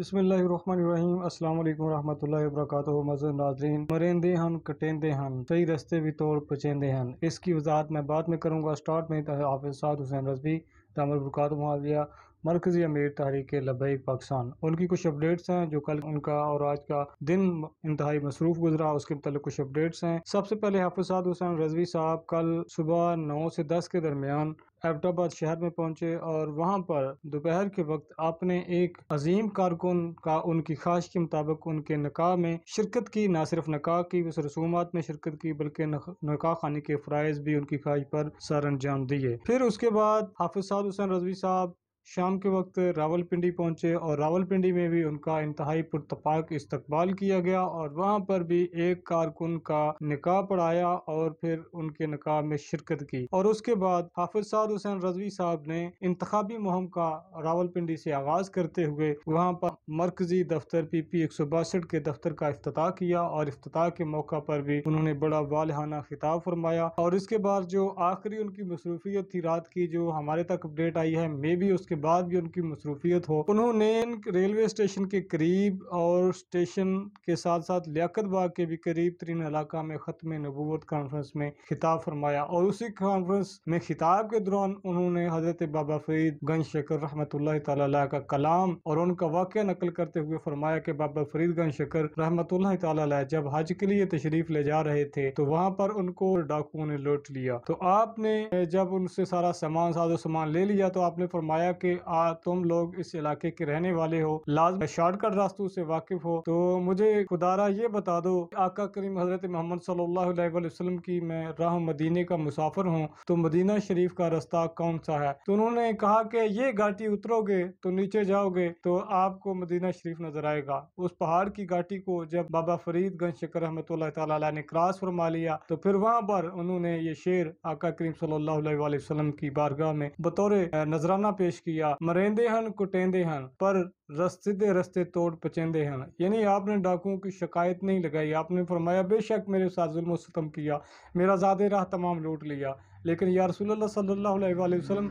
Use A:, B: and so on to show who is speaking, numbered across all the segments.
A: बसमीम् अल्लाम वरहमल वर्क मजर नाजरीन मरेंदे हन कटेंदे हन सही रस्ते भी तोड़ पचेंदे हन इसकी वजाहत मैं बाद में करूँगा स्टार्ट में तो हाफिज साद हुसैन रजबी तमर बरकत मुआविया मरकजी अमीर तहरीक लबई पाकिस्तान उनकी कुछ अपडेट्स हैं जो कल उनका और आज का दिन इंतहाई मसरूफ गुजरा उसके मतलब कुछ अपडेट्स हैं सबसे पहले हाफिज साद हुसैन रजवी साहब कल सुबह नौ से दस के दरमियान एबटाबाद शहर में पहुंचे और वहां पर दोपहर के वक्त आपने एक अजीम कारकुन का उनकी ख्वाहिश के मुताबिक उनके निका में शिरकत की ना सिर्फ निका की उस रसूमात में शिरकत की बल्कि निका खानी के फ़रज़ भी उनकी ख्वाहिश पर सर अंजाम दिए फिर उसके बाद हाफिज साद हुसैन रजवी साहब शाम के वक्त रावलपिंडी पहुंचे और रावलपिंडी में भी उनका इंतहाई पुरतपाक इस्तकबाल किया गया और वहाँ पर भी एक कारकुन का निकाह पढ़ाया और फिर उनके निकाह में शिरकत की और उसके बाद हाफिज साद हुसैन रजवी साहब ने इंतबी मुहम का रावलपिंडी से आगाज करते हुए वहाँ पर मरकजी दफ्तर पी पी एक सौ बासठ के दफ्तर का अफ्ताह किया और अफ्ताह के मौका पर भी उन्होंने बड़ा वालहाना खिताब फरमाया और इसके बाद जो आखिरी उनकी मसरूफियत थी रात की जो हमारे तक अपडेट आई है मे भी उसके इसके बाद भी उनकी मसरूफियत हो उन्होंने रेलवे स्टेशन के करीब और स्टेशन के साथ साथ लियाकत बाग के भी करीब तरीन इलाका में ख़त्म नबूत कॉन्फ्रेंस में खिताब फरमाया और उसी कॉन्फ्रेंस में खिताब के दौरान उन्होंने हजरत बाबा फरीद गंज शकर रहमत ला का कलाम और उनका वाक्य नकल करते हुए फरमाया कि बाबा फरीद गंज शकर रहमत ला जब हज के लिए तशरीफ ले जा रहे थे तो वहाँ पर उनको डाकुओं ने लौट लिया तो आपने जब उनसे सारा सामान साजो सामान ले लिया तो आपने फरमाया कि आ, तुम लोग इस इलाके के रहने वाले हो लाज शॉर्टकट रास्तों से वाकिफ हो तो मुझे खुदारा ये बता दो आका करीम हजरत मोहम्मद सल्लाम की मैं राह मदीने का मुसाफिर हूँ तो मदीना शरीफ का रास्ता कौन सा है तो उन्होंने कहा कि ये घाटी उतरोगे तो नीचे जाओगे तो आपको मदीना शरीफ नजर आएगा उस पहाड़ की घाटी को जब बाबा फरीद गंज शकर रहमत ने क्रॉस फरमा लिया तो फिर वहाँ पर उन्होंने ये शेर आका करीम सल्लाम की बारगाह में बतौर नजराना पेश किया किया मरेंदे हन कुटेंदे हन पर रस्ते दे रस्ते तोड़ पचेंदे हैं यानी आपने डाकुओं की शिकायत नहीं लगाई आपने फरमाया बेशक मेरे साथ जुल्म सितम किया मेरा ज़्यादा राह तमाम लूट लिया लेकिन या सल्लल्लाहु अलैहि वसल्लम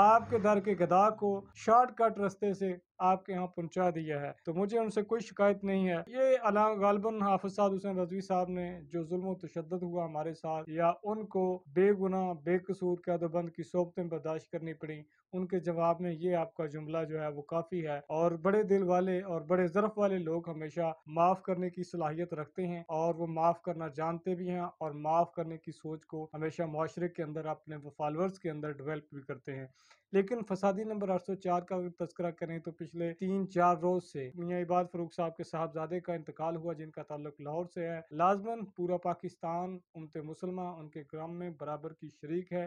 A: आपके दर के गदा को शॉर्टकट रस्ते से आपके यहाँ पहुँचा दिया है तो मुझे उनसे कोई शिकायत नहीं है ये गालबन हाफिज साहब हुसैन रजवी साहब ने जो जुल्म तशद हुआ हमारे साथ या उनको बेगुना बेकसूर कैदोबंद की सोबतें बर्दाश्त करनी पड़ी उनके जवाब में ये आपका जुमला जो है वो काफ़ी है और बड़े दिल वाले और बड़े ज़रफ वाले लोग हमेशा माफ़ करने की सलाहियत रखते हैं और वो माफ़ करना जानते भी हैं और माफ़ करने की सोच को हमेशा माशरे के अंदर अपने फॉलोअर्स के अंदर डेवलप भी करते हैं लेकिन फसादी नंबर आठ सौ चार का अगर तस्करा करें तो पिछले पिछले तीन चार रोज से मियाँ इबाद फरूक साहब के साहबजादे का इंतकाल हुआ जिनका ताल्लुक लाहौर से है लाजमन पूरा पाकिस्तान उमत मुसलमान उनके ग्राम में बराबर की शरीक है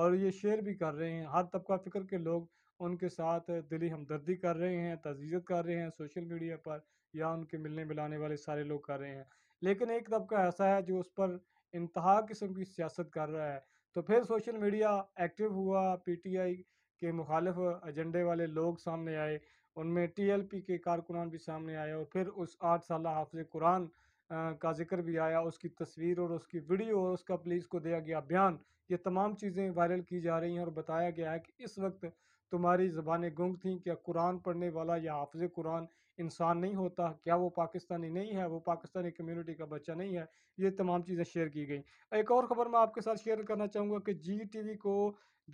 A: और ये शेयर भी कर रहे हैं हर तबका फ़िक्र के लोग उनके साथ दिली हमदर्दी कर रहे हैं तजीज़त कर रहे हैं सोशल मीडिया पर या उनके मिलने मिलाने वाले सारे लोग कर रहे हैं लेकिन एक तबका ऐसा है जो उस पर इंतहा किस्म की सियासत कर रहा है तो फिर सोशल मीडिया एक्टिव हुआ पीटीआई के मुखालफ एजेंडे वाले लोग सामने आए उनमें टीएलपी के कारकुनान भी सामने आए और फिर उस आठ साल हाफज कुरान का जिक्र भी आया उसकी तस्वीर और उसकी वीडियो और उसका पुलिस को दिया गया बयान ये तमाम चीज़ें वायरल की जा रही हैं और बताया गया है कि इस वक्त तुम्हारी ज़बानें गुंग थी क्या कुरान पढ़ने वाला या हाफज कुरान इंसान नहीं होता क्या वो पाकिस्तानी नहीं है वो पाकिस्तानी कम्युनिटी का बच्चा नहीं है ये तमाम चीज़ें शेयर की गई एक और ख़बर मैं आपके साथ शेयर करना चाहूँगा कि जी टी को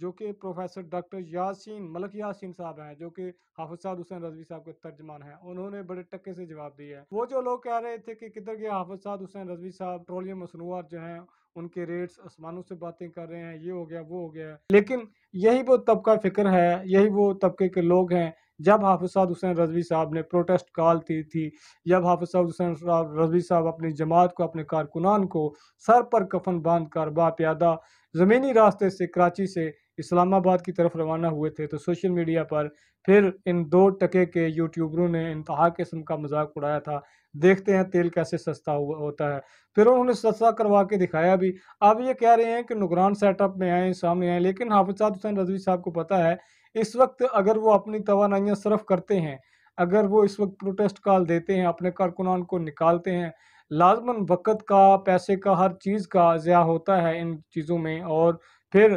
A: जो कि प्रोफेसर डॉक्टर यासीन मलक यासीन साहब हैं जो कि हाफजाद हुसैन रजवी साहब के तर्जमान हैं उन्होंने बड़े टक्के से जवाब दिया है वो जो लोग कह रहे थे कि किधर गया हाफजाद हुसैन रजवी साहब पेट्रोलियम मसनूआत जो हैं उनके रेट्स आसमानों से बातें कर रहे हैं ये हो गया वो हो गया लेकिन यही वो तबका फ़िक्र है यही वो तबके के लोग हैं जब हाफिज साहब हुसैन रजवी साहब ने प्रोटेस्ट कॉल की थी जब हाफिज साहब हुसैन रजवी साहब अपनी जमात को अपने कारकुनान को सर पर कफन बांध कर बाप्यादा ज़मीनी रास्ते से कराची से इस्लामाबाद की तरफ रवाना हुए थे तो सोशल मीडिया पर फिर इन दो टके के यूट्यूबरों ने इंतहा किस्म का मजाक उड़ाया था देखते हैं तेल कैसे सस्ता हुआ होता है फिर उन्होंने सस्ता करवा के दिखाया भी अब ये कह रहे हैं कि नुगरान सेटअप में आए सामने आए लेकिन हाफिज साहब हुसैन रजवी साहब को पता है इस वक्त अगर वो अपनी तोानाइयाँ सरफ करते हैं अगर वो इस वक्त प्रोटेस्ट कॉल देते हैं अपने कारकुनान को निकालते हैं लाजमन वक़्त का पैसे का हर चीज़ का ज़्या होता है इन चीज़ों में और फिर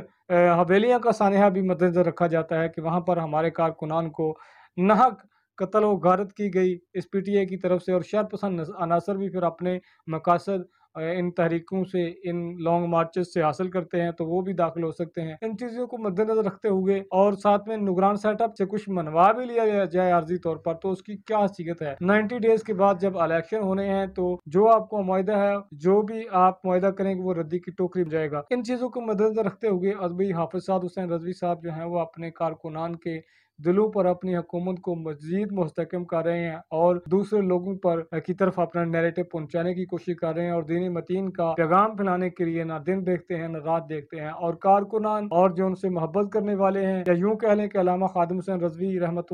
A: हवेलियाँ का सानहा भी मद्देनजर रखा जाता है कि वहाँ पर हमारे कारकुनान को नहक कत्ल व गारत की गई इस पी टी ए की तरफ से और शहर पसंद अनासर भी फिर अपने मकासद इन तहरीकों से इन लॉन्ग मार्चेस से हासिल करते हैं तो वो भी दाखिल हो सकते हैं इन चीज़ों को मद्देनजर रखते हुए और साथ में निगरान सेटअप से कुछ मनवा भी लिया जाए आर्जी तौर पर तो उसकी क्या हकीकत है नाइन्टी डेज के बाद जब इलेक्शन होने हैं तो जो आपको माहा है जो भी आप माहा करेंगे वो रद्दी की टोकरी में जाएगा इन चीज़ों को मद्देनजर रखते हुए अदबी हाफिज साहब हुसैन रजवी साहब जो हैं वो अपने कारकुनान के दिलों पर अपनी हुकूमत को मजीद मुस्तकम कर रहे हैं और दूसरे लोगों पर की तरफ अपना नैरेटिव पहुंचाने की कोशिश कर रहे हैं और दीनी मतीन का पैगाम फैलाने के लिए ना दिन देखते हैं ना रात देखते हैं और कारकुनान और जो उनसे मोहब्बत करने वाले हैं या यूँ कह लें कि अलामा खादम हुसैन रजवी रहमत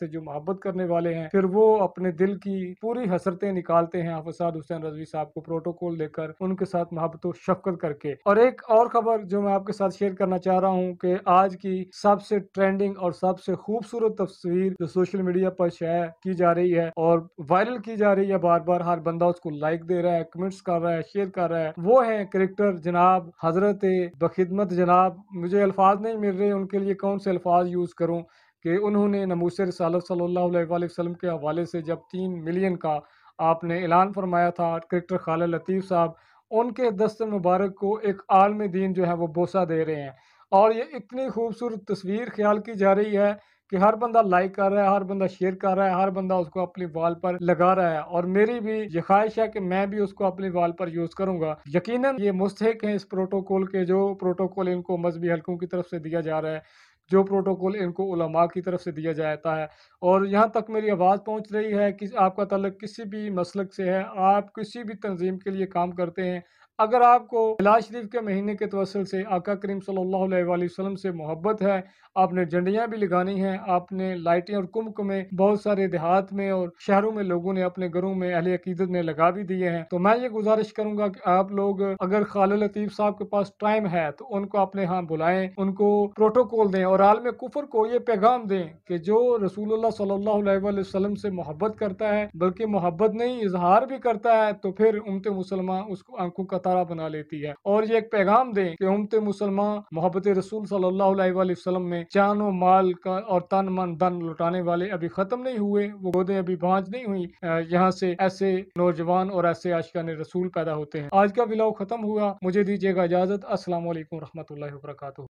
A: से जो मोहब्बत करने वाले हैं फिर वो अपने दिल की पूरी हसरतें निकालते हैं हफसाद हुसैन रजवी साहब को प्रोटोकॉल देकर उनके साथ मोहब्बत शफकत करके और एक और खबर जो मैं आपके साथ शेयर करना चाह रहा हूँ कि आज की सबसे ट्रेंडिंग और सबसे सबसे खूबसूरत तस्वीर जो सोशल मीडिया पर शेयर की जा रही है और वायरल की जा रही है बार बार हर बंदा उसको लाइक दे रहा है कमेंट्स कर रहा है शेयर कर रहा है वो है करेक्टर जनाब हजरत बखिदमत जनाब मुझे अल्फाज नहीं मिल रहे उनके लिए कौन से अल्फाज यूज़ करूँ कि उन्होंने नमूसर रसालत सल्लल्लाहु के हवाले से जब तीन मिलियन का आपने ऐलान फरमाया था क्रिकेटर खाल लतीफ़ साहब उनके दस्त मुबारक को एक आलमी दीन जो है वो बोसा दे रहे हैं और ये इतनी खूबसूरत तस्वीर ख्याल की जा रही है कि हर बंदा लाइक कर रहा है हर बंदा शेयर कर रहा है हर बंदा उसको अपनी वाल पर लगा रहा है और मेरी भी ये ख्वाहिश है कि मैं भी उसको अपनी वाल पर यूज करूंगा यकीनन ये मुस्तक है इस प्रोटोकॉल के जो प्रोटोकॉल इनको मजहबी हलकों की तरफ से दिया जा रहा है जो प्रोटोकॉल इनको उलमा की तरफ से दिया जाता है और यहाँ तक मेरी आवाज़ पहुँच रही है कि आपका तलक किसी भी मसलक से है आप किसी भी तंजीम के लिए काम करते हैं अगर आपको बिलाज शरीफ के महीने के तवसल से आका करीम सल्लल्लाहु अलैहि वसल्लम से मोहब्बत है आपने झंडियाँ भी लगानी हैं आपने लाइटें और कुंभ में बहुत सारे देहात में और शहरों में लोगों ने अपने घरों में अहले अकीदत ने लगा भी दिए हैं तो मैं ये गुजारिश करूंगा कि आप लोग अगर खाल लतीफ़ साहब के पास टाइम है तो उनको अपने यहाँ बुलाएं उनको प्रोटोकॉल दें और आलम कुफर को ये पैगाम दें कि जो रसूल वसलम से मोहब्बत करता है बल्कि मोहब्बत नहीं इजहार भी करता है तो फिर उमत मुसलमान उसको आंखों का तारा बना लेती है और ये एक पैगाम दें कि उमत मुसलमान मोहब्बत रसूल सल्लाम में चानो व माल का और तन मन धन लुटाने वाले अभी खत्म नहीं हुए वो गोदे अभी भांज नहीं हुई यहाँ से ऐसे नौजवान और ऐसे आशिकान रसूल पैदा होते हैं आज का बिलाव खत्म हुआ मुझे दीजिएगा इजाजत असल वरहमत ला